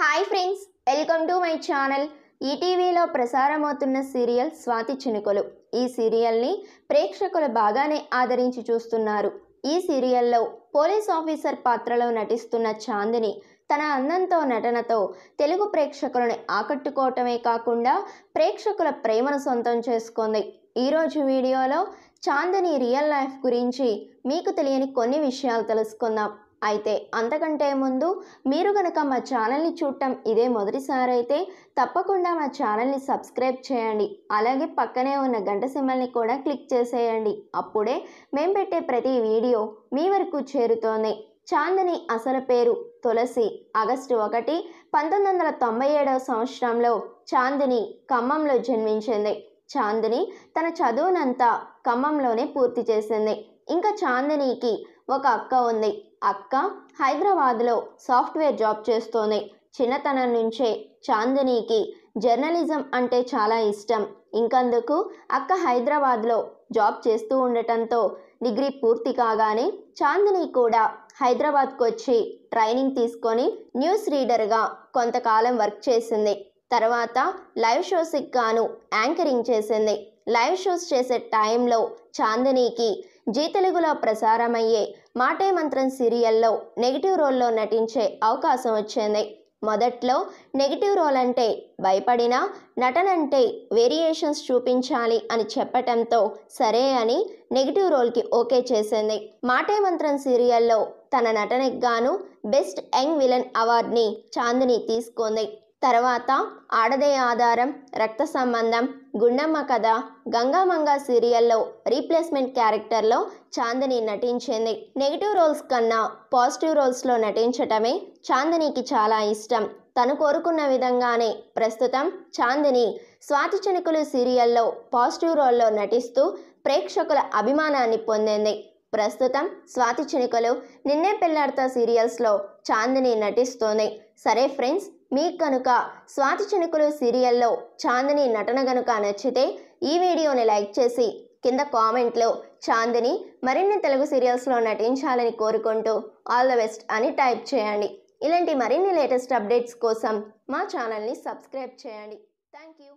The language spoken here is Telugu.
hi friends welcome to my channel ఈటీవీలో ప్రసారమవుతున్న సీరియల్ స్వాతి చినుకలు ఈ సీరియల్ని ప్రేక్షకులు బాగానే ఆదరించి చూస్తున్నారు ఈ సీరియల్లో పోలీస్ ఆఫీసర్ పాత్రలో నటిస్తున్న చాందిని తన అందంతో నటనతో తెలుగు ప్రేక్షకులను ఆకట్టుకోవటమే కాకుండా ప్రేక్షకుల ప్రేమను సొంతం చేసుకుంది ఈరోజు వీడియోలో చాందిని రియల్ లైఫ్ గురించి మీకు తెలియని కొన్ని విషయాలు తెలుసుకుందాం అయితే అంతకంటే ముందు మీరు కనుక మా ఛానల్ని చూడటం ఇదే మొదటిసారి అయితే తప్పకుండా మా ఛానల్ని సబ్స్క్రైబ్ చేయండి అలాగే పక్కనే ఉన్న గంట సింబల్ని కూడా క్లిక్ చేసేయండి అప్పుడే మేము పెట్టే ప్రతి వీడియో మీ వరకు చేరుతోంది చాందని అసలు పేరు తులసి ఆగస్టు ఒకటి పంతొమ్మిది వందల తొంభై ఏడవ సంవత్సరంలో చాందిని ఖమ్మంలో జన్మించింది చాందిని తన చదువునంతా ఖమ్మంలోనే పూర్తి చేసింది ఇంకా చాందినికి ఒక అక్క ఉంది అక్క హైదరాబాద్లో సాఫ్ట్వేర్ జాబ్ చేస్తోంది చిన్నతనం నుంచే చాందనీకి జర్నలిజం అంటే చాలా ఇష్టం ఇంకందుకు అక్క హైదరాబాద్లో జాబ్ చేస్తూ ఉండటంతో డిగ్రీ పూర్తి కాగానే చాందిని కూడా హైదరాబాద్కు వచ్చి ట్రైనింగ్ తీసుకొని న్యూస్ రీడర్గా కొంతకాలం వర్క్ చేసింది తర్వాత లైవ్ షోస్కి గాను యాంకరింగ్ చేసింది లైవ్ షోస్ చేసే టైంలో చాందనీకి జీ తెలుగులో ప్రసారమయ్యే మాటే మంత్రం సీరియల్లో నెగిటివ్ రోల్లో నటించే అవకాశం వచ్చింది మొదట్లో నెగిటివ్ రోల్ అంటే భయపడినా నటనంటే వేరియేషన్స్ చూపించాలి అని చెప్పటంతో సరే అని నెగిటివ్ రోల్కి ఓకే చేసింది మాటే మంత్రం సీరియల్లో తన నటనకు గాను బెస్ట్ యంగ్ విలన్ అవార్డ్ని చాందిని తీసుకుంది తర్వాత ఆడదే ఆధారం రక్త సంబంధం గుండమ్మ కథ గంగామంగ సీరియల్లో రీప్లేస్మెంట్ క్యారెక్టర్లో చాందని నటించింది నెగిటివ్ రోల్స్ కన్నా పాజిటివ్ రోల్స్లో నటించటమే చాందనికి చాలా ఇష్టం తను కోరుకున్న విధంగానే ప్రస్తుతం చాందిని స్వాతి చినుకులు సీరియల్లో పాజిటివ్ రోల్లో నటిస్తూ ప్రేక్షకుల అభిమానాన్ని పొందింది ప్రస్తుతం స్వాతి చినుకలు నిన్నే పెళ్ళాడతా సీరియల్స్లో చాందిని నటిస్తోంది సరే ఫ్రెండ్స్ మీకు కనుక స్వాతి చినుకులు సీరియల్లో చాందిని నటన కనుక నచ్చితే ఈ వీడియోని లైక్ చేసి కింద కామెంట్లో చాందిని మరిన్ని తెలుగు సీరియల్స్లో నటించాలని కోరుకుంటూ ఆల్ ద బెస్ట్ అని టైప్ చేయండి ఇలాంటి మరిన్ని లేటెస్ట్ అప్డేట్స్ కోసం మా ఛానల్ని సబ్స్క్రైబ్ చేయండి థ్యాంక్ యూ